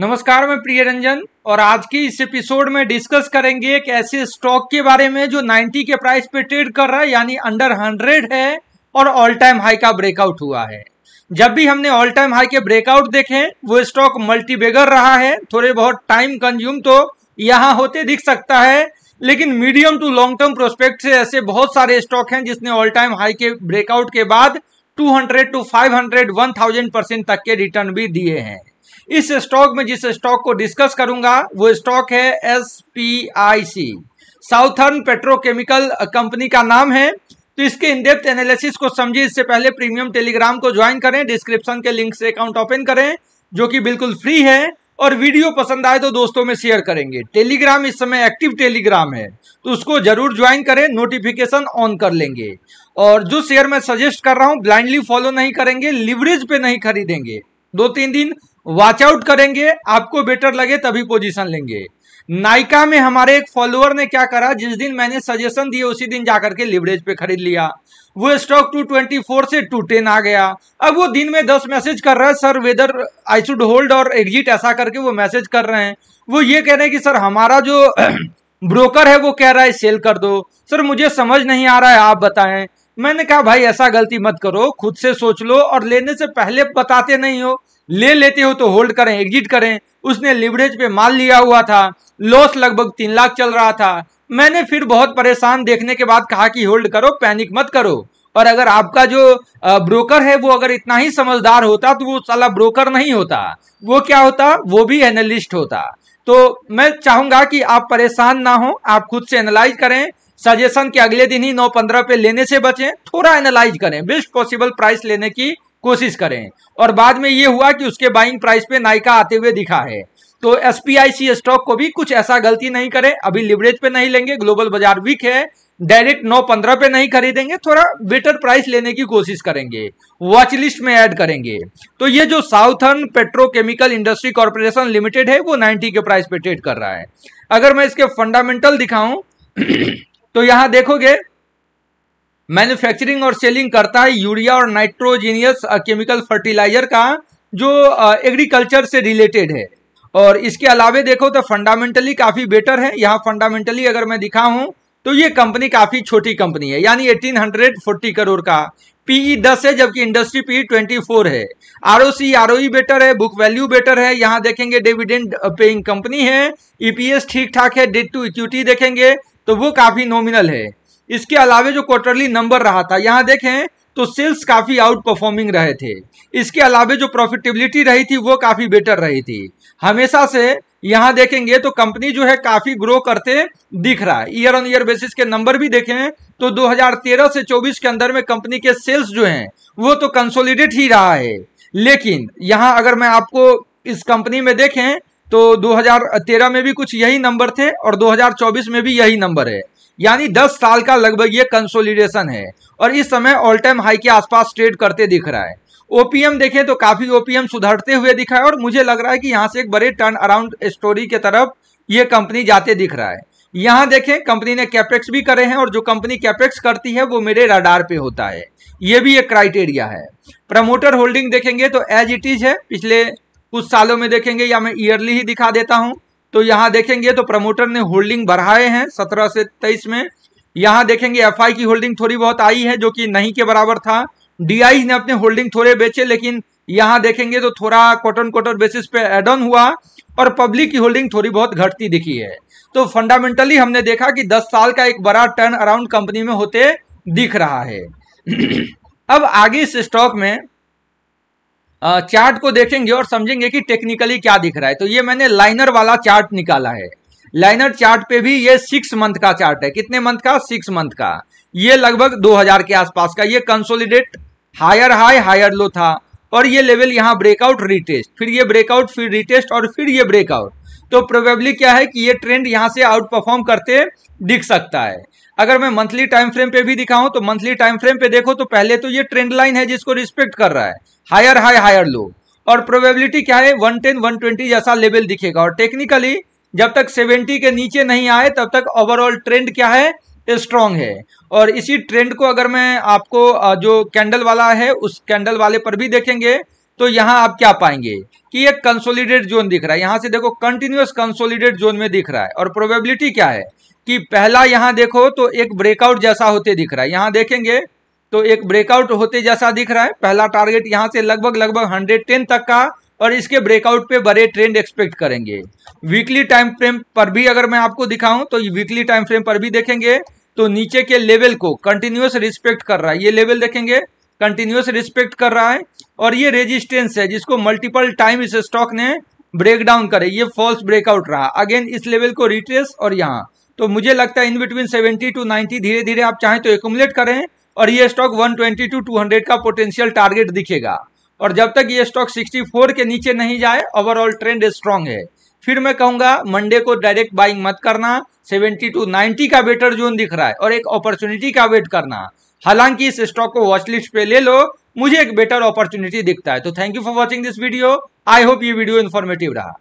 नमस्कार मैं प्रिय रंजन और आज के इस एपिसोड में डिस्कस करेंगे एक ऐसे स्टॉक के बारे में जो 90 के प्राइस पे ट्रेड कर रहा है यानी अंडर 100 है और ऑल टाइम हाई का ब्रेकआउट हुआ है जब भी हमने ऑल टाइम हाई के ब्रेकआउट देखे वो स्टॉक मल्टीबेगर रहा है थोड़े बहुत टाइम कंज्यूम तो यहाँ होते दिख सकता है लेकिन medium to long term prospect से ऐसे बहुत सारे स्टॉक हैं जिसने ऑल टाइम हाई के ब्रेकआउट के बाद 200 टू 500 1000 परसेंट तक के रिटर्न भी दिए हैं इस स्टॉक में जिस स्टॉक को डिस्कस करूंगा वो स्टॉक है S P I C southern petrochemical company का नाम है तो इसके इनडेप्थ एनालिसिस को समझिए इससे पहले प्रीमियम टेलीग्राम को ज्वाइन करें डिस्क्रिप्शन के लिंक से अकाउंट ओपन करें जो कि बिल्कुल फ्री है और वीडियो पसंद आए तो दोस्तों में शेयर करेंगे टेलीग्राम इस समय एक्टिव टेलीग्राम है तो उसको जरूर ज्वाइन करें नोटिफिकेशन ऑन कर लेंगे और जो शेयर मैं सजेस्ट कर रहा हूं ब्लाइंडली फॉलो नहीं करेंगे लिवरेज पे नहीं खरीदेंगे दो तीन दिन वॉच आउट करेंगे आपको बेटर लगे तभी पोजीशन लेंगे नाइका में हमारे एक फॉलोअर ने क्या करा जिस दिन मैंने सजेशन दिए उसी दिन जाकर के लिवरेज पे खरीद लिया वो स्टॉक 224 से टू टेन आ गया अब वो दिन में 10 मैसेज कर रहा है sir whether I should hold और एग्जिट ऐसा करके वो मैसेज कर रहे हैं वो ये कह रहे हैं कि सर हमारा जो ब्रोकर है वो कह रहा है सेल कर दो सर मुझे समझ नहीं आ रहा है आप बताएं मैंने कहा भाई ऐसा गलती मत करो खुद से सोच लो और लेने से पहले बताते नहीं हो ले लेते हो तो होल्ड करें एग्जिट करें उसने लिवरेज पे माल लिया हुआ था लॉस लगभग तीन लाख चल रहा था मैंने फिर बहुत परेशान देखने के बाद कहा कि होल्ड करो पैनिक मत करो और अगर आपका जो ब्रोकर है वो अगर इतना ही समझदार होता तो वो साला ब्रोकर नहीं होता वो क्या होता वो भी एनालिस्ट होता तो मैं चाहूंगा कि आप परेशान ना हो आप खुद से एनालाइज करें सजेशन के अगले दिन ही नौ पंद्रह पे लेने से बचें थोड़ा एनालाइज करें बेस्ट पॉसिबल प्राइस लेने की कोशिश करें और बाद में ये हुआ कि उसके बाइंग प्राइस पे नायका आते हुए दिखा है तो एस स्टॉक को भी कुछ ऐसा गलती नहीं करे अभी लिवरेज पे नहीं लेंगे ग्लोबल बाजार वीक है डायरेक्ट नौ पंद्रह पे नहीं खरीदेंगे थोड़ा बेटर प्राइस लेने की कोशिश करेंगे वॉच लिस्ट में ऐड करेंगे तो ये जो southern petrochemical industry corporation limited है वो 90 के प्राइस पे ट्रेड कर रहा है अगर मैं इसके फंडामेंटल दिखाऊं तो यहां देखोगे मैन्युफैक्चरिंग और सेलिंग करता है यूरिया और नाइट्रोजीनियस केमिकल फर्टिलाइजर का जो एग्रीकल्चर से रिलेटेड है और इसके अलावे देखो तो फंडामेंटली काफ़ी बेटर है यहाँ फंडामेंटली अगर मैं दिखाऊँ तो ये कंपनी काफ़ी छोटी कंपनी है यानी एटीन हंड्रेड फोर्टी करोड़ का पीई दस है जबकि इंडस्ट्री पीई फोर है R O C R O better है बुक वैल्यू बेटर है यहाँ देखेंगे डिविडेंड पेइंग कंपनी है ईपीएस ठीक ठाक है डेट टू इक्विटी देखेंगे तो वो काफ़ी नॉमिनल है इसके अलावे जो क्वार्टरली नंबर रहा था यहाँ देखें तो सेल्स काफ़ी आउट परफॉर्मिंग रहे थे इसके अलावे जो प्रॉफिटेबिलिटी रही थी वो काफ़ी बेटर रही थी हमेशा से यहाँ देखेंगे तो कंपनी जो है काफ़ी ग्रो करते दिख रहा है ईयर ऑन ईयर बेसिस के नंबर भी देखें तो 2013 से 24 के अंदर में कंपनी के सेल्स जो हैं वो तो कंसोलिडेट ही रहा है लेकिन यहाँ अगर मैं आपको इस कंपनी में देखें तो 2013 में भी कुछ यही नंबर थे और 2024 में भी यही नंबर है यानी 10 साल का लगभग ये कंसोलिडेशन है और इस समय ऑल टाइम हाई के आसपास ट्रेड करते दिख रहा है ओपीएम देखें तो काफी ओपीएम सुधरते हुए दिखा है और मुझे लग रहा है कि यहाँ से एक बड़े टर्न अराउंड स्टोरी के तरफ ये कंपनी जाते दिख रहा है यहाँ देखें कंपनी ने कैपेक्स भी करे हैं और जो कंपनी कैपेक्स करती है वो मेरे रडार पे होता है ये भी एक क्राइटेरिया है प्रमोटर होल्डिंग देखेंगे तो एज इट इज है पिछले कुछ सालों में देखेंगे या मैं ईयरली ही दिखा देता हूँ तो यहाँ देखेंगे तो प्रमोटर ने होल्डिंग बढ़ाए हैं सत्रह से तेईस में यहाँ देखेंगे एफ की होल्डिंग थोड़ी बहुत आई है जो कि नहीं के बराबर था डी ने अपने होल्डिंग थोड़े बेचे लेकिन यहाँ देखेंगे तो थोड़ा क्वार्टर क्वार्टर बेसिस पे एड ऑन हुआ और पब्लिक की होल्डिंग थोड़ी बहुत घटती दिखी है तो फंडामेंटली हमने देखा कि 10 साल का एक बड़ा टर्न अराउंड कंपनी में होते दिख रहा है अब आगे इस स्टॉक में चार्ट को देखेंगे और समझेंगे कि टेक्निकली क्या दिख रहा है तो ये मैंने लाइनर वाला चार्ट निकाला है लाइनर चार्ट पे भी ये सिक्स मंथ का चार्ट है कितने मंथ का सिक्स मंथ का ये लगभग 2000 के आसपास का ये consolidate higher high higher low था और ये लेवल यहाँ ब्रेकआउट रिटेस्ट फिर ये ब्रेकआउट फिर रिटेस्ट और फिर ये ब्रेकआउट तो प्रोबेबली क्या है कि ये ट्रेंड यहाँ से आउट परफॉर्म करते दिख सकता है अगर मैं मंथली टाइम फ्रेम पे भी दिखाऊं तो मंथली टाइम फ्रेम पे देखो तो पहले तो ये ट्रेंड लाइन है जिसको रिस्पेक्ट कर रहा है हायर हाई हायर लो और प्रोबेबिलिटी क्या है 110 120 जैसा लेवल दिखेगा और टेक्निकली जब तक 70 के नीचे नहीं आए तब तक ओवरऑल ट्रेंड क्या है स्ट्रांग है और इसी ट्रेंड को अगर मैं आपको जो कैंडल वाला है उस कैंडल वाले पर भी देखेंगे तो यहाँ आप क्या पाएंगे कि ये कंसोलिडेट जोन दिख रहा है यहाँ से देखो कंटिन्यूस कंसोलिडेट जोन में दिख रहा है और प्रोबेबिलिटी क्या है कि पहला यहाँ देखो तो एक ब्रेकआउट जैसा होते दिख रहा है यहाँ देखेंगे तो एक ब्रेकआउट होते जैसा दिख रहा है पहला टारगेट यहाँ से लगभग लगभग हंड्रेड तक का और इसके ब्रेकआउट पे बड़े ट्रेंड एक्सपेक्ट करेंगे वीकली टाइम फ्रेम पर भी अगर मैं आपको दिखाऊं तो वीकली टाइम फ्रेम पर भी देखेंगे तो नीचे के लेवल को कंटिन्यूस रिस्पेक्ट कर रहा है ये लेवल देखेंगे कंटिन्यूस रिस्पेक्ट कर रहा है और ये रेजिस्टेंस है जिसको मल्टीपल टाइम इस स्टॉक ने ब्रेक डाउन करे ये फॉल्स ब्रेकआउट रहा अगेन इस लेवल को रिट्रेस और यहाँ तो मुझे लगता है इन बिटवीन 70 टू 90 धीरे धीरे आप चाहें तो एकट करें और ये स्टॉक 120 टू 200 का पोटेंशियल टारगेट दिखेगा और जब तक ये स्टॉक 64 के नीचे नहीं जाए ओवरऑल ट्रेंड स्ट्रांग है फिर मैं कहूंगा मंडे को डायरेक्ट बाइंग मत करना सेवेंटी टू नाइनटी का बेटर जोन दिख रहा है और एक अपॉर्चुनिटी का वेट करना हालांकि इस स्टॉक को वॉचलिस्ट पे ले लो मुझे एक बेटर अपॉर्चुनिटी दिखता है तो thank you for watching this video I hope ये वीडियो इन्फॉर्मेटिव रहा